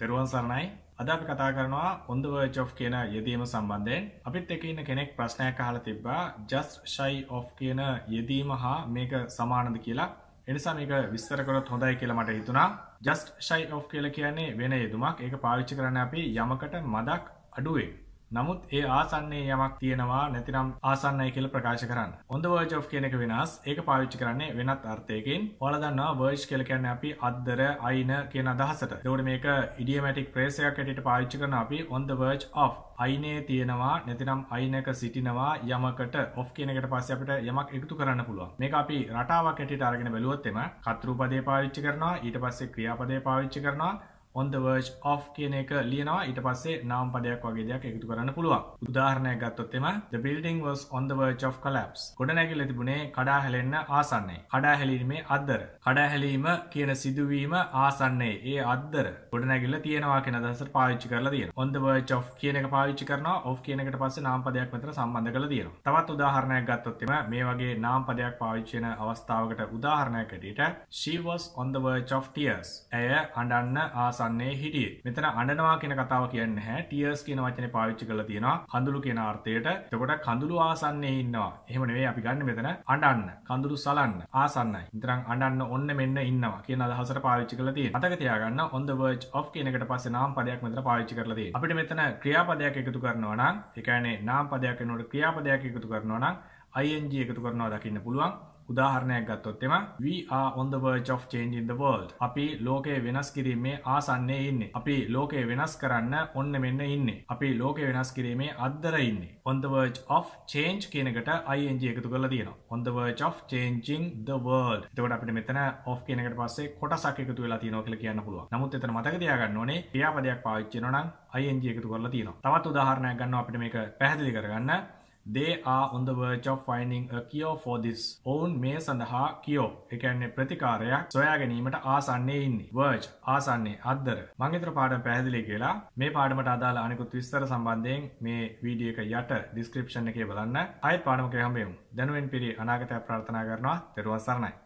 තෙරුවන් සරණයි අද අපි කතා කරනවා ඔොන්ද වර්ජ් of කියන යෙදීම සම්බන්ධයෙන් අපිත් එක ඉන්න කෙනෙක් ප්‍රශ්නයක් අහල තිබ්බා ජස් ශයි of කියන යෙදීම හා මේක සමානද කියලා එනිසා මේක විස්තර කරොත් හොඳයි කියලා මට හිතුනා ජස්ට ශයි of කියල කියන්නේ වෙන යෙදුමක් ඒක පාවිච්චි කරන අපි යමකට මදක් අඩුවේ නමුත් ඒ ආසන්නයේ යමක් තියෙනවා නැතිනම් ආසන්නයි කියලා ප්‍රකාශ කරන්න. on the verge of කියන එක වෙනස්. ඒක පාවිච්චි කරන්නේ වෙනත් අර්ථයකින්. ඔයාලා දන්නවා verge කියලා කියන්නේ අපි අද්දර අයින කියන අදහසට. ඒකෝර මේක idiomatic phrase එකක් හැටියට පාවිච්චි කරනවා අපි on the verge of අයිනේ තියෙනවා නැතිනම් අයිනක සිටිනවා යමකට ඔෆ් කියන එකට පස්සේ අපිට යමක් එකතු කරන්න පුළුවන්. මේක අපි රටාවක් හැටියට අරගෙන බැලුවොත් එම කර්තෘපදේ පාවිච්චි කරනවා ඊට පස්සේ ක්‍රියාපදේ පාවිච්චි කරනවා on the verge of කියන එක ලියනවා ඊට පස්සේ නාම පදයක් වගේ දෙයක් එකතු කරන්න පුළුවන් උදාහරණයක් ගත්තොත් එම the building was on the verge of collapse ගොඩනැගිල්ල තිබුණේ කඩා හැලෙන්න ආසන්නයි කඩා හැලීමේ අද්දර කඩා හැලීම කියන සිදුවීම ආසන්නයි ඒ අද්දර ගොඩනැගිල්ල තියෙනවා කියන අදහසට පාවිච්චි කරලා තියෙනවා on the verge of කියන එක පාවිච්චි කරනවා of කියන එකට පස්සේ නාම පදයක් මෙතන සම්බන්ධ කරලා තියෙනවා තවත් උදාහරණයක් ගත්තොත් එම මේ වගේ නාම පදයක් පාවිච්චි වෙන අවස්ථාවකට උදාහරණයක් ඇටියට she was on the verge of tears ඇය අඬන්න ආස ආසන්නයේ හිටියේ. මෙතන අඬනවා කියන කතාව කියන්නේ නැහැ. ටියර්ස් කියන වචනේ පාවිච්චි කරලා තියෙනවා කඳුළු කියන අර්ථයට. එතකොට කඳුළු ආසන්නයේ ඉන්නවා. එහෙම නෙවෙයි අපි ගන්න මෙතන අඬන්න, කඳුළු සලන්න, ආසන්නයි. නිතරම අඬන්න ඔන්න මෙන්න ඉන්නවා කියන අදහසට පාවිච්චි කරලා තියෙනවා. මතක තියාගන්න on the verge of කියන එකට පස්සේ නාම පදයක් මෙතන පාවිච්චි කරලා තියෙනවා. අපිට මෙතන ක්‍රියාපදයක් එකතු කරනවා නම්, ඒ කියන්නේ නාම පදයක් වෙනකොට ක්‍රියාපදයක් එකතු කරනවා නම් ing එකතු කරනවා දකින්න පුළුවන්. උදාහරණයක් ගත්තොත් එම we are on the verge of changing the world අපි ලෝකය වෙනස් කිරීමේ ආසන්නයේ ඉන්නේ අපි ලෝකය වෙනස් කරන්න ඔන්න මෙන්න ඉන්නේ අපි ලෝකය වෙනස් කිරීමේ අද්දර ඉන්නේ on the verge of change කියනකට ing එකතු කරලා තියෙනවා on the verge of changing the world එතකොට අපිට මෙතන of කියනකට පස්සේ කොටසක් එකතු වෙලා තියෙනවා කියලා කියන්න පුළුවන් නමුත් එතන මතක තියාගන්න ඕනේ ක්‍රියාපදයක් පාවිච්චි කරනවා නම් ing එකතු කරලා තියෙනවා තවත් උදාහරණයක් ගන්නවා අපිට මේක පැහැදිලි කරගන්න they are on the verge of finding a cure for this. ඔවුන් මේ සඳහා කියෝ එකන්නේ ප්‍රතිකාරයක් සොයා ගැනීමට ආසන්නේ ඉන්නේ. වර්ජ් ආසන්නේ අද්දර. මං විතර පාඩම පැහැදිලි කියලා මේ පාඩමට අදාළ අනිකුත් විස්තර සම්බන්ධයෙන් මේ වීඩියෝ එක යට ඩිස්ක්‍රිප්ෂන් එකේ බලන්න. ආයෙත් පාඩමක හම්බෙමු. දැනුවෙන් පිරි අනාගතය ප්‍රාර්ථනා කරනවා. ත්වන් සරණයි.